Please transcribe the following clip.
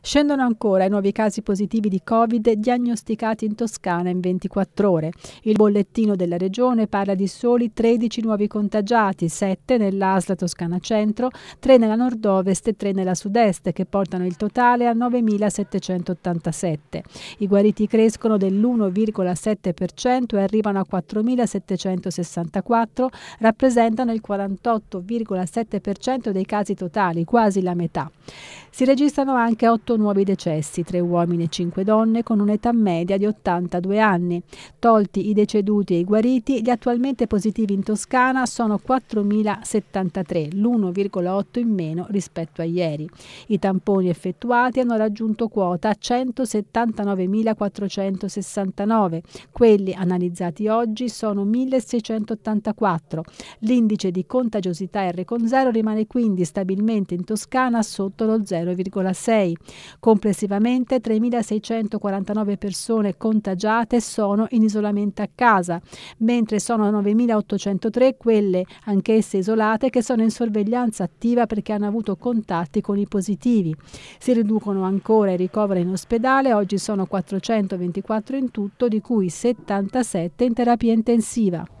Scendono ancora i nuovi casi positivi di Covid diagnosticati in Toscana in 24 ore. Il bollettino della regione parla di soli 13 nuovi contagiati, 7 nell'Asla Toscana Centro, 3 nella nord-ovest e 3 nella sud-est, che portano il totale a 9.787. I guariti crescono dell'1,7% e arrivano a 4.764, rappresentano il 48,7% dei casi totali, quasi la metà. Si registrano anche 8 nuovi decessi, 3 uomini e 5 donne, con un'età media di 82 anni. Tolti i deceduti e i guariti, gli attualmente positivi in Toscana sono 4.073, l'1,8 in meno rispetto a ieri. I tamponi effettuati hanno raggiunto quota 179.469, quelli analizzati oggi sono 1.684. L'indice di contagiosità R con 0 rimane quindi stabilmente in Toscana sotto lo 0. 0,6. Complessivamente 3.649 persone contagiate sono in isolamento a casa, mentre sono 9.803 quelle anch'esse isolate che sono in sorveglianza attiva perché hanno avuto contatti con i positivi. Si riducono ancora i ricoveri in ospedale, oggi sono 424 in tutto, di cui 77 in terapia intensiva.